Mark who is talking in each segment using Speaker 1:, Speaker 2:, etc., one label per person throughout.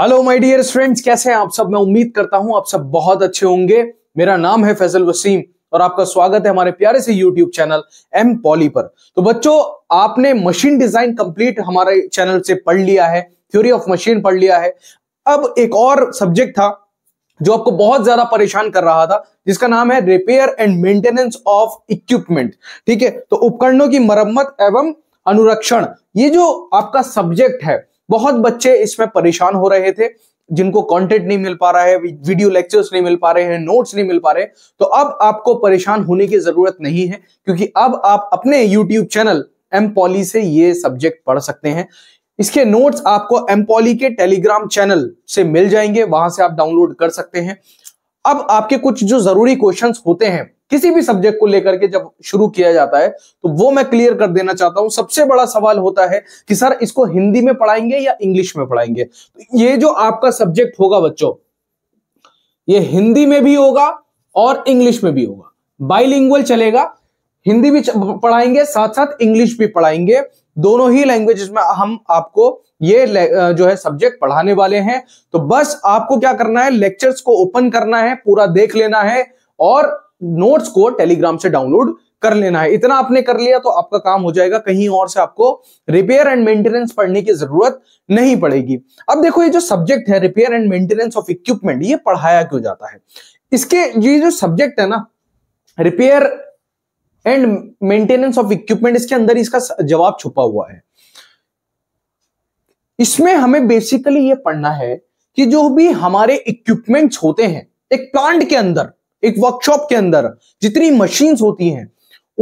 Speaker 1: hello my dear friends कैसे हैं आप सब मैं उम्मीद करता हूं आप सब बहुत अच्छे होंगे मेरा नाम है फैजल वसीम और आपका स्वागत है हमारे प्यारे से यूट्यूब चैनल एम पॉली पर तो बच्चों आपने मशीन डिजाइन कंप्लीट हमारे चैनल से पढ़ लिया है थ्योरी ऑफ मशीन पढ़ लिया है अब एक और सब्जेक्ट था जो आपको बहुत ज्यादा परेशान कर रहा था जिसका नाम है repair and maintenance of equipment ठीक है तो उपकरणों की मरम्मत एवं अनुरक्षण ये जो आपका सब्जेक्ट है बहुत बच्चे इसमें परेशान हो रहे थे जिनको कंटेंट नहीं मिल पा रहा है वीडियो लेक्चर्स नहीं मिल पा रहे हैं नोट्स नहीं मिल पा रहे तो अब आपको परेशान होने की जरूरत नहीं है क्योंकि अब आप अपने यूट्यूब चैनल एम पॉली से ये सब्जेक्ट पढ़ सकते हैं इसके नोट्स आपको एम पॉली के टेलीग्राम चैनल से मिल जाएंगे वहां से आप डाउनलोड कर सकते हैं अब आपके कुछ जो जरूरी क्वेश्चंस होते हैं किसी भी सब्जेक्ट को लेकर के जब शुरू किया जाता है तो वो मैं क्लियर कर देना चाहता हूं सबसे बड़ा सवाल होता है कि सर इसको हिंदी में पढ़ाएंगे या इंग्लिश में पढ़ाएंगे तो ये जो आपका सब्जेक्ट होगा बच्चों ये हिंदी में भी होगा और इंग्लिश में भी होगा बाइलिंगुअल चलेगा हिंदी भी पढ़ाएंगे साथ साथ इंग्लिश भी पढ़ाएंगे दोनों ही लैंग्वेजेस में हम आपको ये जो है सब्जेक्ट पढ़ाने वाले हैं तो बस आपको क्या करना है लेक्चर्स को ओपन करना है पूरा देख लेना है और नोट्स को टेलीग्राम से डाउनलोड कर लेना है इतना आपने कर लिया तो आपका काम हो जाएगा कहीं और से आपको रिपेयर एंड मेंटेनेंस पढ़ने की जरूरत नहीं पड़ेगी अब देखो ये जो सब्जेक्ट है repair and maintenance of equipment ये पढ़ाया क्यों जाता है इसके ये जो सब्जेक्ट है ना repair and maintenance of equipment इसके अंदर इसका जवाब छुपा हुआ है इसमें हमें बेसिकली ये पढ़ना है कि जो भी हमारे इक्विपमेंट्स होते हैं एक प्लांट के अंदर एक वर्कशॉप के अंदर जितनी मशीन्स होती हैं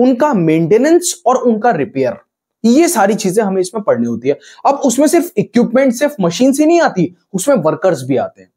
Speaker 1: उनका मेंटेनेंस और उनका रिपेयर ये सारी चीजें हमें इसमें पढ़नी होती है अब उसमें सिर्फ इक्विपमेंट सिर्फ मशीन से नहीं आती उसमें वर्कर्स भी आते हैं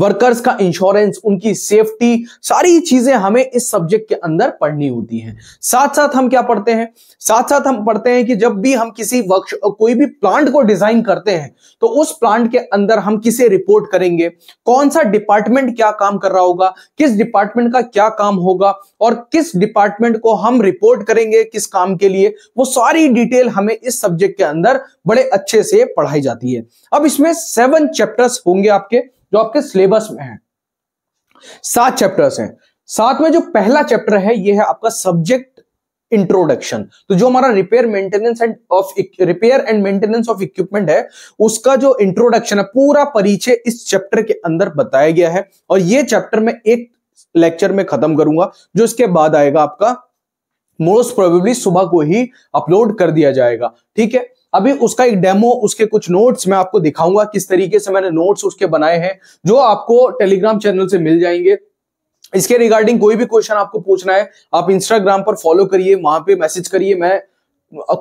Speaker 1: वर्कर्स का इंश्योरेंस उनकी सेफ्टी सारी चीजें हमें इस सब्जेक्ट के अंदर पढ़नी होती हैं साथ साथ हम क्या पढ़ते हैं साथ साथ हम पढ़ते हैं कि जब भी हम किसी वर्क कोई भी प्लांट को डिजाइन करते हैं तो उस प्लांट के अंदर हम किसे रिपोर्ट करेंगे कौन सा डिपार्टमेंट क्या काम कर रहा होगा किस डिपार्टमेंट का क्या काम होगा और किस डिपार्टमेंट को हम रिपोर्ट करेंगे किस काम के लिए वो सारी डिटेल हमें इस सब्जेक्ट के अंदर बड़े अच्छे से पढ़ाई जाती है अब इसमें सेवन चैप्टर्स होंगे आपके जो आपके सिलेबस में है सात चैप्टर्स हैं साथ में जो पहला चैप्टर है ये है आपका सब्जेक्ट इंट्रोडक्शन तो जो हमारा repair maintenance and of repair and maintenance of equipment है उसका जो इंट्रोडक्शन है पूरा परिचय इस चैप्टर के अंदर बताया गया है और ये चैप्टर में एक लेक्चर में खत्म करूंगा जो इसके बाद आएगा आपका मोस्ट प्रोबेबली सुबह को ही अपलोड कर दिया जाएगा ठीक है अभी उसका एक डेमो उसके कुछ नोट्स मैं आपको दिखाऊंगा किस तरीके से मैंने नोट्स उसके बनाए हैं जो आपको टेलीग्राम चैनल से मिल जाएंगे इसके रिगार्डिंग कोई भी क्वेश्चन आपको पूछना है आप इंस्टाग्राम पर फॉलो करिए वहां पे मैसेज करिए मैं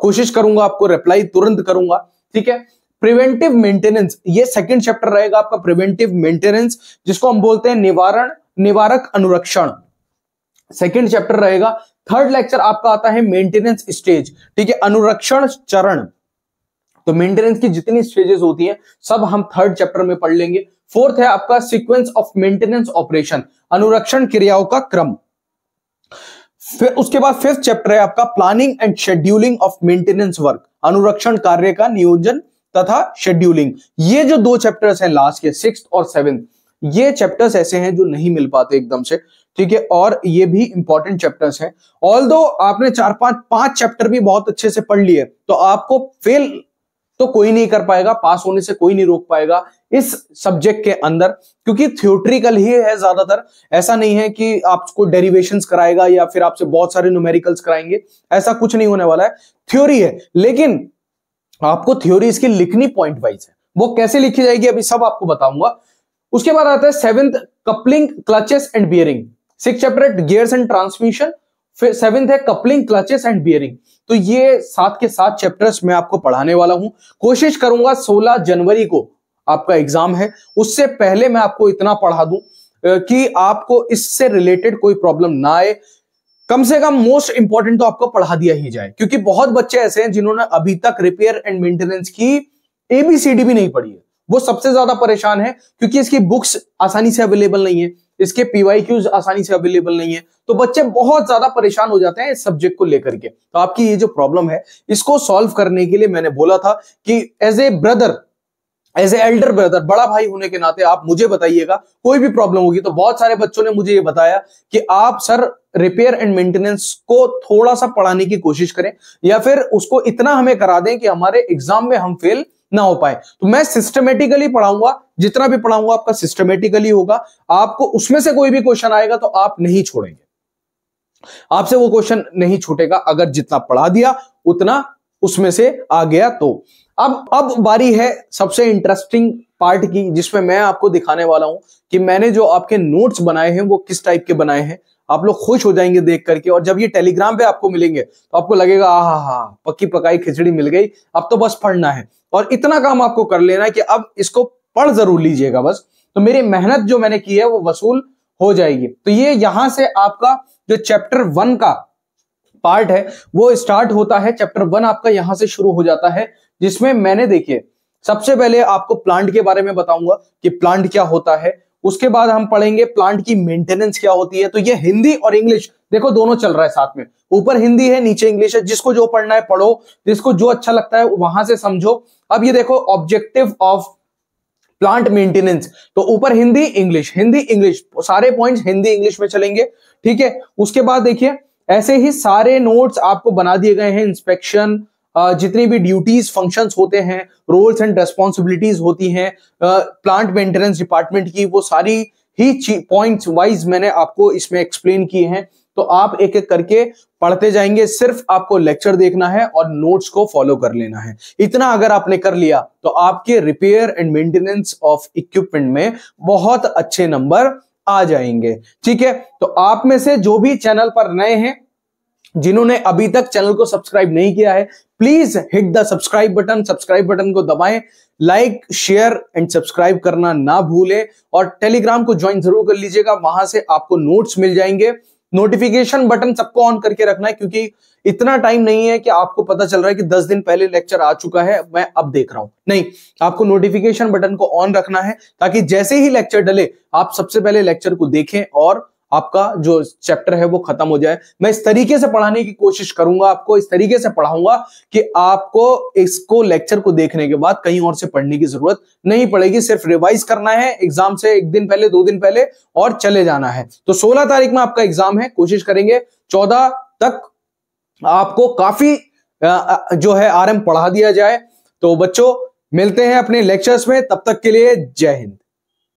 Speaker 1: कोशिश करूंगा आपको रिप्लाई तुरंत करूंगा ठीक है प्रिवेंटिव मेंटेनेंस ये सेकंड चैप्टर रहेगा आपका प्रिवेंटिव मेंटेनेंस जिसको हम बोलते हैं निवारण निवारक अनुरक्षण सेकंड चैप्टर रहेगा थर्ड लेक्चर आपका आता है मेंटेनेंस स्टेज ठीक है अनुरक्षण चरण तो मेंटेनेंस की जितनी स्टेजेस होती हैं सब हम थर्ड चैप्टर में पढ़ लेंगे फोर्थ है आपका सीक्वेंस ऑफ मेंटेनेंस ऑपरेशन अनुरक्षण क्रियाओं का क्रम फिर उसके बाद फिफ्थ चैप्टर है आपका planning and scheduling of maintenance work अनुरक्षण कार्य का नियोजन तथा शेड्यूलिंग ये जो दो चैप्टर्स हैं लास्ट के सिक्स और सेवेंथ ये चैप्टर्स ऐसे हैं जो नहीं मिल पाते एकदम से ठीक है और ये भी इंपॉर्टेंट चैप्टर्स हैं ऑल आपने चार पांच पांच चैप्टर भी बहुत अच्छे से पढ़ लिए तो आपको फेल तो कोई नहीं कर पाएगा पास होने से कोई नहीं रोक पाएगा इस सब्जेक्ट के अंदर क्योंकि थ्योट्रिकल ही है ज्यादातर ऐसा नहीं है कि आपको डेरिवेशन कराएगा या फिर आपसे बहुत सारे न्यूमेरिकल्स कराएंगे ऐसा कुछ नहीं होने वाला है थ्योरी है लेकिन आपको थ्योरी इसकी लिखनी पॉइंट वाइज है वो कैसे लिखी जाएगी अभी सब आपको बताऊंगा उसके बाद आता है seventh coupling clutches and bearing six chapter gears and transmission फिर सेवेंथ है कपलिंग क्लचेस एंड बियरिंग तो ये सात के सात चैप्टर्स मैं आपको पढ़ाने वाला हूं कोशिश करूंगा 16 जनवरी को आपका एग्जाम है उससे पहले मैं आपको इतना पढ़ा दूं कि आपको इससे रिलेटेड कोई प्रॉब्लम ना आए कम से कम मोस्ट इंपॉर्टेंट तो आपको पढ़ा दिया ही जाए क्योंकि बहुत बच्चे ऐसे हैं जिन्होंने अभी तक रिपेयर एंड मेंटेनेंस की एबीसीडी भी नहीं पढ़ी है वो सबसे ज्यादा परेशान है क्योंकि इसकी बुक्स आसानी से अवेलेबल नहीं है इसके पीवाई आसानी से अवेलेबल नहीं है तो बच्चे बहुत ज्यादा परेशान हो जाते हैं इस सब्जेक्ट को लेकर के तो आपकी ये जो प्रॉब्लम है इसको सॉल्व करने के लिए मैंने बोला था कि as a brother as a elder brother बड़ा भाई होने के नाते आप मुझे बताइएगा कोई भी प्रॉब्लम होगी तो बहुत सारे बच्चों ने मुझे ये बताया कि आप सर रिपेयर एंड मेंटेनेंस को थोड़ा सा पढ़ाने की कोशिश करें या फिर उसको इतना हमें करा दें कि हमारे एग्जाम में हम फेल ना हो पाए तो मैं सिस्टमेटिकली पढ़ाऊंगा जितना भी पढ़ाऊंगा आपका सिस्टमेटिकली होगा आपको उसमें से कोई भी क्वेश्चन आएगा तो आप नहीं छोड़ेंगे आपसे वो क्वेश्चन नहीं छूटेगा अगर जितना पढ़ा दिया उतना उसमें से आ गया तो अब अब बारी है सबसे इंटरेस्टिंग पार्ट की जिसमें मैं आपको दिखाने वाला हूं कि मैंने जो आपके नोट्स बनाए हैं वो किस टाइप के बनाए हैं आप लोग खुश हो जाएंगे देख करके और जब ये टेलीग्राम पे आपको मिलेंगे तो आपको लगेगा हा हा पक्की पकाई खिचड़ी मिल गई अब तो बस पढ़ना है और इतना काम आपको कर लेना है कि अब इसको पढ़ जरूर लीजिएगा बस तो मेरी मेहनत जो मैंने की है वो वसूल हो जाएगी तो ये यहां से आपका जो चैप्टर वन का पार्ट है वो स्टार्ट होता है चैप्टर वन आपका यहां से शुरू हो जाता है जिसमें मैंने देखिए सबसे पहले आपको प्लांट के बारे में बताऊंगा कि प्लांट क्या होता है उसके बाद हम पढ़ेंगे प्लांट की मेंटेनेंस क्या होती है तो ये हिंदी और इंग्लिश देखो दोनों चल रहा है साथ में ऊपर हिंदी है नीचे इंग्लिश है जिसको जो पढ़ना है पढ़ो जिसको जो अच्छा लगता है वहां से समझो अब ये देखो ऑब्जेक्टिव ऑफ प्लांट मेंटेनेंस तो ऊपर हिंदी इंग्लिश हिंदी इंग्लिश सारे पॉइंट्स हिंदी इंग्लिश में चलेंगे ठीक है उसके बाद देखिए ऐसे ही सारे नोट्स आपको बना दिए गए हैं इंस्पेक्शन जितनी भी ड्यूटीज फंक्शंस होते हैं रोल्स एंड रेस्पॉन्सिबिलिटीज होती हैं प्लांट मेंटेनेंस डिपार्टमेंट की वो सारी ही पॉइंट्स वाइज मैंने आपको इसमें एक्सप्लेन किए हैं तो आप एक एक करके पढ़ते जाएंगे सिर्फ आपको लेक्चर देखना है और नोट्स को फॉलो कर लेना है इतना अगर आपने कर लिया तो आपके repair and maintenance of equipment में बहुत अच्छे नंबर आ जाएंगे ठीक है तो आप में से जो भी चैनल पर नए हैं जिन्होंने अभी तक चैनल को सब्सक्राइब नहीं किया है please hit the subscribe button subscribe button को दबाएं लाइक शेयर एंड सब्सक्राइब करना ना भूलें और टेलीग्राम को ज्वाइन जरूर कर लीजिएगा वहां से आपको नोट्स मिल जाएंगे नोटिफिकेशन बटन सबको ऑन करके रखना है क्योंकि इतना टाइम नहीं है कि आपको पता चल रहा है कि दस दिन पहले लेक्चर आ चुका है मैं अब देख रहा हूं नहीं आपको नोटिफिकेशन बटन को ऑन रखना है ताकि जैसे ही लेक्चर डले आप सबसे पहले लेक्चर को देखें और आपका जो चैप्टर है वो खत्म हो जाए मैं इस तरीके से पढ़ाने की कोशिश करूंगा आपको इस तरीके से पढ़ाऊंगा कि आपको इसको लेक्चर को देखने के बाद कहीं और से पढ़ने की जरूरत नहीं पड़ेगी सिर्फ रिवाइज करना है एग्जाम से एक दिन पहले दो दिन पहले और चले जाना है तो सोलह तारीख में आपका एग्जाम है कोशिश करेंगे चौदह तक आपको काफी जो है आरएम पढ़ा दिया जाए तो बच्चों मिलते हैं अपने लेक्चर्स में तब तक के लिए जय हिंद